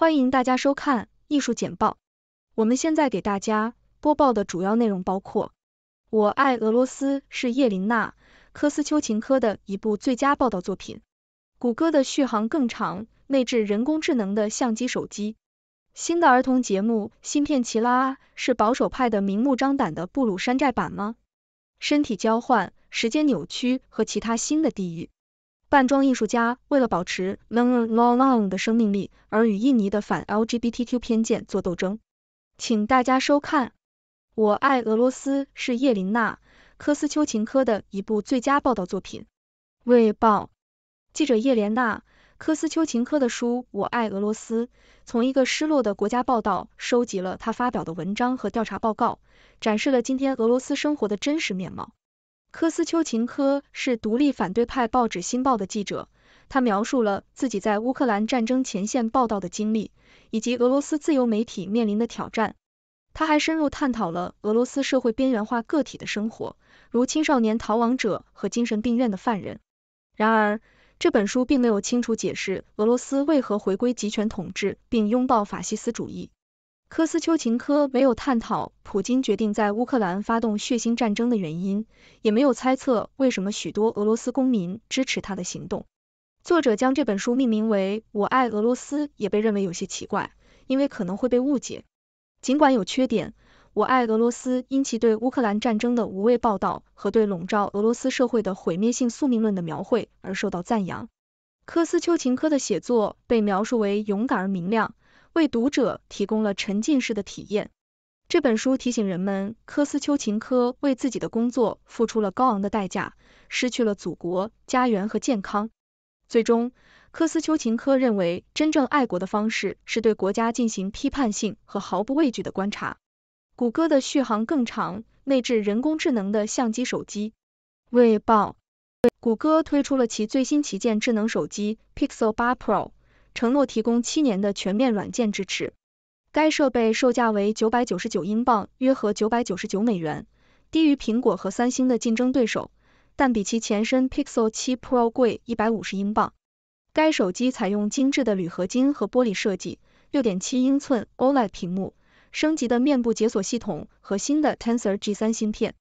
欢迎大家收看艺术简报。我们现在给大家播报的主要内容包括：我爱俄罗斯是叶琳娜·科斯丘琴科的一部最佳报道作品；谷歌的续航更长，内置人工智能的相机手机；新的儿童节目芯片奇拉是保守派的明目张胆的布鲁山寨版吗？身体交换、时间扭曲和其他新的地域。扮装艺术家为了保持 long long 的生命力，而与印尼的反 LGBTQ 偏见做斗争。请大家收看《我爱俄罗斯》是叶琳娜·科斯丘琴科的一部最佳报道作品。《卫报》记者叶莲娜·科斯丘琴科的书《我爱俄罗斯》从一个失落的国家报道，收集了他发表的文章和调查报告，展示了今天俄罗斯生活的真实面貌。科斯丘琴科是独立反对派报纸《新报》的记者，他描述了自己在乌克兰战争前线报道的经历，以及俄罗斯自由媒体面临的挑战。他还深入探讨了俄罗斯社会边缘化个体的生活，如青少年逃亡者和精神病院的犯人。然而，这本书并没有清楚解释俄罗斯为何回归集权统治并拥抱法西斯主义。科斯丘琴科没有探讨普京决定在乌克兰发动血腥战争的原因，也没有猜测为什么许多俄罗斯公民支持他的行动。作者将这本书命名为《我爱俄罗斯》也被认为有些奇怪，因为可能会被误解。尽管有缺点，《我爱俄罗斯》因其对乌克兰战争的无畏报道和对笼罩俄罗斯社会的毁灭性宿命论的描绘而受到赞扬。科斯丘琴科的写作被描述为勇敢而明亮。为读者提供了沉浸式的体验。这本书提醒人们，科斯丘琴科为自己的工作付出了高昂的代价，失去了祖国、家园和健康。最终，科斯丘琴科认为，真正爱国的方式是对国家进行批判性和毫不畏惧的观察。谷歌的续航更长，内置人工智能的相机手机。未报。谷歌推出了其最新旗舰智能手机 Pixel 八 Pro。承诺提供七年的全面软件支持。该设备售价为九百九十九英镑，约合九百九十九美元，低于苹果和三星的竞争对手，但比其前身 Pixel 7 Pro 贵一百五十英镑。该手机采用精致的铝合金和玻璃设计，六点七英寸 OLED 屏幕，升级的面部解锁系统和新的 Tensor G3 芯片。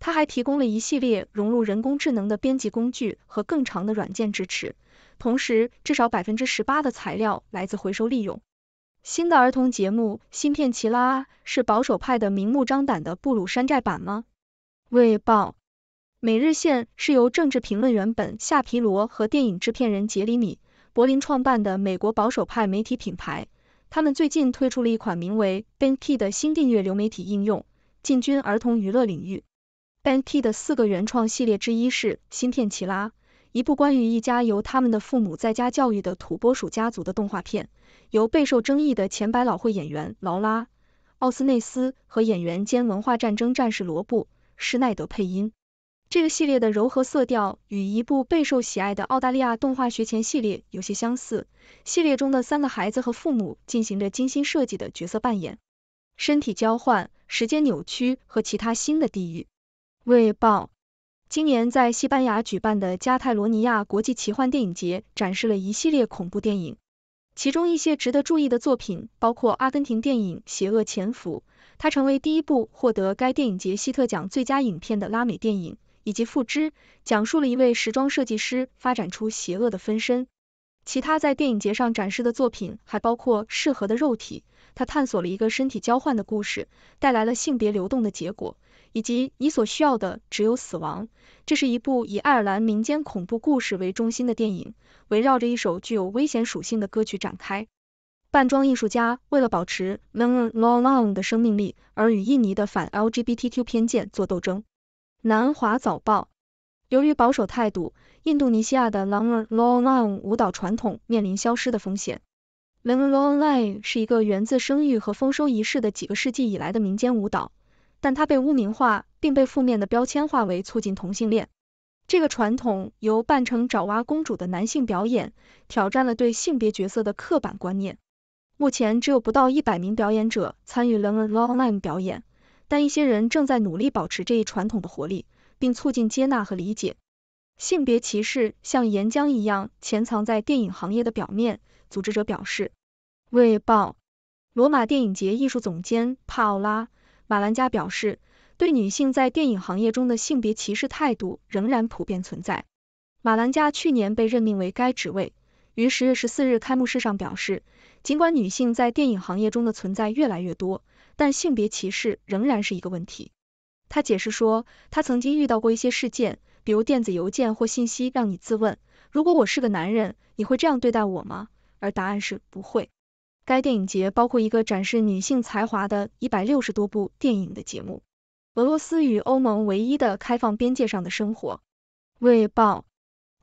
它还提供了一系列融入人工智能的编辑工具和更长的软件支持。同时，至少百分之十八的材料来自回收利用。新的儿童节目《芯片奇拉》是保守派的明目张胆的布鲁山寨版吗？《卫报》每日线是由政治评论员本·夏皮罗和电影制片人杰里米·柏林创办的美国保守派媒体品牌，他们最近推出了一款名为《b e n k 的新订阅流媒体应用，进军儿童娱乐领域。《b e n k 的四个原创系列之一是《芯片奇拉》。一部关于一家由他们的父母在家教育的土拨鼠家族的动画片，由备受争议的前百老汇演员劳拉·奥斯内斯和演员兼文化战争战士罗布·施奈德配音。这个系列的柔和色调与一部备受喜爱的澳大利亚动画学前系列有些相似。系列中的三个孩子和父母进行着精心设计的角色扮演、身体交换、时间扭曲和其他新的地域。未报。今年在西班牙举办的加泰罗尼亚国际奇幻电影节展示了一系列恐怖电影，其中一些值得注意的作品包括阿根廷电影《邪恶潜伏》，它成为第一部获得该电影节希特奖最佳影片的拉美电影，以及《复之》，讲述了一位时装设计师发展出邪恶的分身。其他在电影节上展示的作品还包括《适合的肉体》。他探索了一个身体交换的故事，带来了性别流动的结果，以及你所需要的只有死亡。这是一部以爱尔兰民间恐怖故事为中心的电影，围绕着一首具有危险属性的歌曲展开。扮装艺术家为了保持 Long Long 的生命力，而与印尼的反 LGBTQ 偏见做斗争。南华早报：由于保守态度，印度尼西亚的 Long Long 舞蹈传统面临消失的风险。Lerro online 是一个源自生育和丰收仪式的几个世纪以来的民间舞蹈，但它被污名化并被负面的标签化为促进同性恋。这个传统由扮成爪哇公主的男性表演，挑战了对性别角色的刻板观念。目前只有不到一百名表演者参与 Lerro online 表演，但一些人正在努力保持这一传统的活力，并促进接纳和理解。性别歧视像岩浆一样潜藏在电影行业的表面。组织者表示，《卫报》罗马电影节艺术总监帕奥拉·马兰加表示，对女性在电影行业中的性别歧视态度仍然普遍存在。马兰加去年被任命为该职位，于十月十四日开幕式上表示，尽管女性在电影行业中的存在越来越多，但性别歧视仍然是一个问题。他解释说，他曾经遇到过一些事件，比如电子邮件或信息让你自问：如果我是个男人，你会这样对待我吗？而答案是不会。该电影节包括一个展示女性才华的一百六十多部电影的节目。俄罗斯与欧盟唯一的开放边界上的生活。卫报。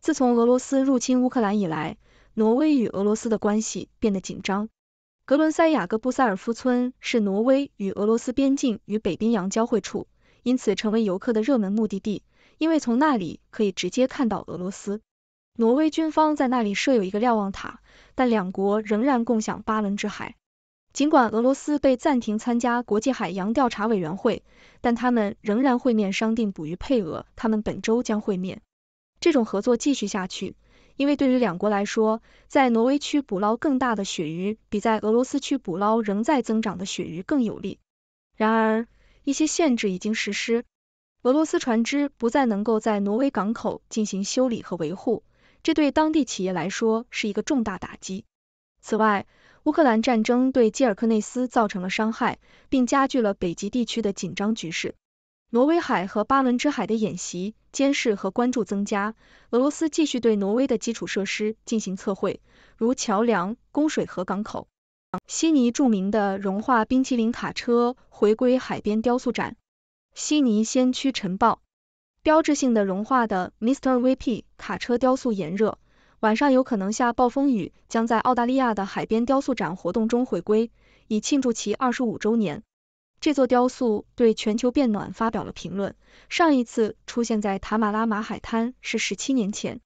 自从俄罗斯入侵乌克兰以来，挪威与俄罗斯的关系变得紧张。格伦塞雅各布塞尔夫村是挪威与俄罗斯边境与北冰洋交汇处，因此成为游客的热门目的地，因为从那里可以直接看到俄罗斯。挪威军方在那里设有一个瞭望塔，但两国仍然共享巴伦支海。尽管俄罗斯被暂停参加国际海洋调查委员会，但他们仍然会面商定捕鱼配额。他们本周将会面，这种合作继续下去，因为对于两国来说，在挪威区捕捞更大的鳕鱼比在俄罗斯区捕捞仍在增长的鳕鱼更有利。然而，一些限制已经实施，俄罗斯船只不再能够在挪威港口进行修理和维护。这对当地企业来说是一个重大打击。此外，乌克兰战争对基尔克内斯造成了伤害，并加剧了北极地区的紧张局势。挪威海和巴伦支海的演习、监视和关注增加。俄罗斯继续对挪威的基础设施进行测绘，如桥梁、供水和港口。悉尼著名的融化冰淇淋卡车回归海边雕塑展。悉尼先驱晨报。标志性的融化的 Mr. VP 卡车雕塑炎热，晚上有可能下暴风雨，将在澳大利亚的海边雕塑展活动中回归，以庆祝其二十五周年。这座雕塑对全球变暖发表了评论。上一次出现在塔马拉马海滩是十七年前，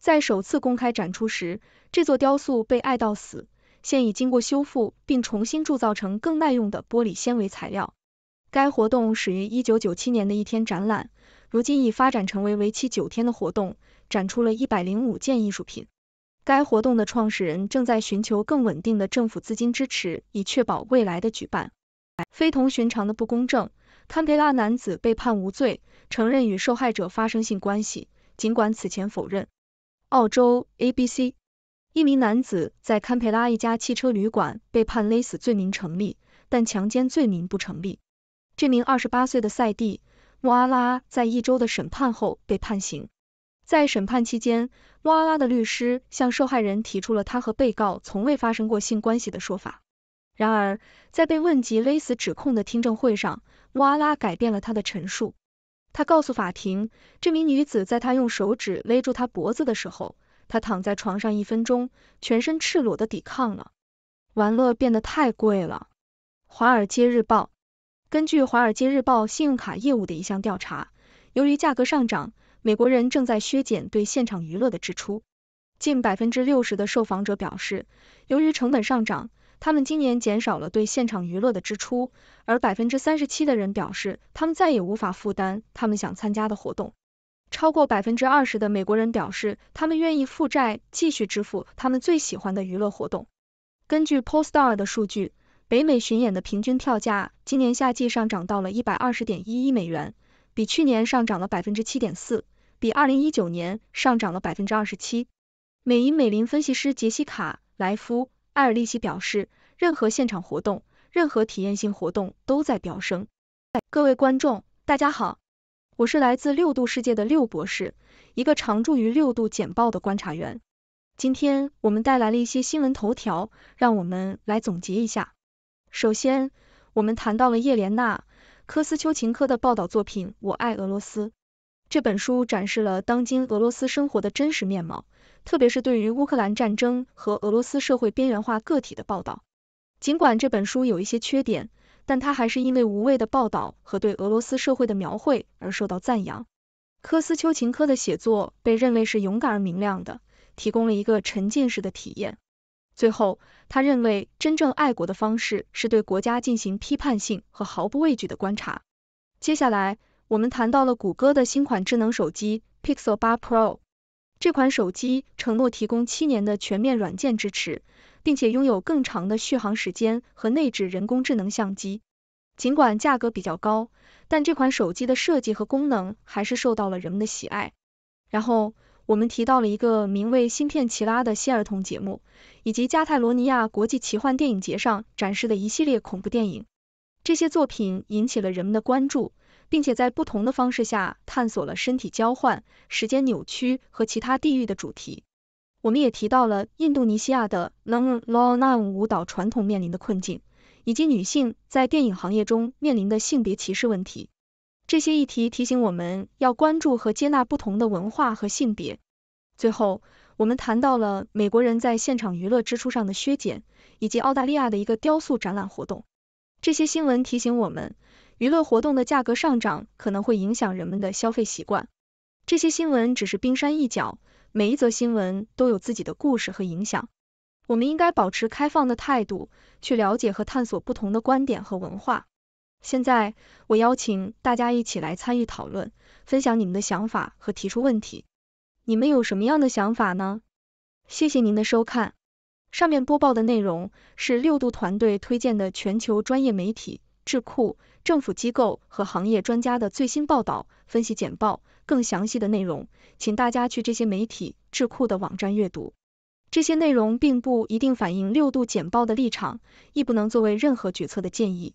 在首次公开展出时，这座雕塑被爱到死，现已经过修复并重新铸造成更耐用的玻璃纤维材料。该活动始于一九九七年的一天展览。如今已发展成为为期九天的活动，展出了一百零五件艺术品。该活动的创始人正在寻求更稳定的政府资金支持，以确保未来的举办。非同寻常的不公正，堪培拉男子被判无罪，承认与受害者发生性关系，尽管此前否认。澳洲 ABC，一名男子在堪培拉一家汽车旅馆被判勒死罪名成立，但强奸罪名不成立。这名二十八岁的赛蒂穆阿拉在一周的审判后被判刑。在审判期间，穆阿拉的律师向受害人提出了他和被告从未发生过性关系的说法。然而，在被问及勒死指控的听证会上，穆阿拉改变了他的陈述。他告诉法庭，这名女子在他用手指勒住他脖子的时候，他躺在床上一分钟，全身赤裸的抵抗了。玩乐变得太贵了，《华尔街日报》。根据《华尔街日报》信用卡业务的一项调查，由于价格上涨，美国人正在削减对现场娱乐的支出。近百分之六十的受访者表示，由于成本上涨，他们今年减少了对现场娱乐的支出，而百分之三十七的人表示，他们再也无法负担他们想参加的活动。超过百分之二十的美国人表示，他们愿意负债继续支付他们最喜欢的娱乐活动。根据 Post Star 的数据。北美巡演的平均票价今年夏季上涨到了一百二十点一一美元，比去年上涨了百分之七点四，比二零一九年上涨了百分之二十七。美银美林分析师杰西卡莱夫埃尔利希表示，任何现场活动、任何体验性活动都在飙升。各位观众，大家好，我是来自六度世界的六博士，一个常驻于六度简报的观察员。今天我们带来了一些新闻头条，让我们来总结一下。首先，我们谈到了叶莲娜·科斯丘琴科的报道作品《我爱俄罗斯》。这本书展示了当今俄罗斯生活的真实面貌，特别是对于乌克兰战争和俄罗斯社会边缘化个体的报道。尽管这本书有一些缺点，但它还是因为无畏的报道和对俄罗斯社会的描绘而受到赞扬。科斯丘琴科的写作被认为是勇敢而明亮的，提供了一个沉浸式的体验。最后，他认为真正爱国的方式是对国家进行批判性和毫不畏惧的观察。接下来，我们谈到了谷歌的新款智能手机 Pixel 八 Pro。这款手机承诺提供七年的全面软件支持，并且拥有更长的续航时间和内置人工智能相机。尽管价格比较高，但这款手机的设计和功能还是受到了人们的喜爱。然后，我们提到了一个名为《芯片奇拉》的新儿童节目，以及加泰罗尼亚国际奇幻电影节上展示的一系列恐怖电影。这些作品引起了人们的关注，并且在不同的方式下探索了身体交换、时间扭曲和其他地域的主题。我们也提到了印度尼西亚的 Long Lonn 舞蹈传统面临的困境，以及女性在电影行业中面临的性别歧视问题。这些议题提醒我们要关注和接纳不同的文化和性别。最后，我们谈到了美国人在现场娱乐支出上的削减，以及澳大利亚的一个雕塑展览活动。这些新闻提醒我们，娱乐活动的价格上涨可能会影响人们的消费习惯。这些新闻只是冰山一角，每一则新闻都有自己的故事和影响。我们应该保持开放的态度，去了解和探索不同的观点和文化。现在，我邀请大家一起来参与讨论，分享你们的想法和提出问题。你们有什么样的想法呢？谢谢您的收看。上面播报的内容是六度团队推荐的全球专业媒体、智库、政府机构和行业专家的最新报道、分析简报。更详细的内容，请大家去这些媒体、智库的网站阅读。这些内容并不一定反映六度简报的立场，亦不能作为任何决策的建议。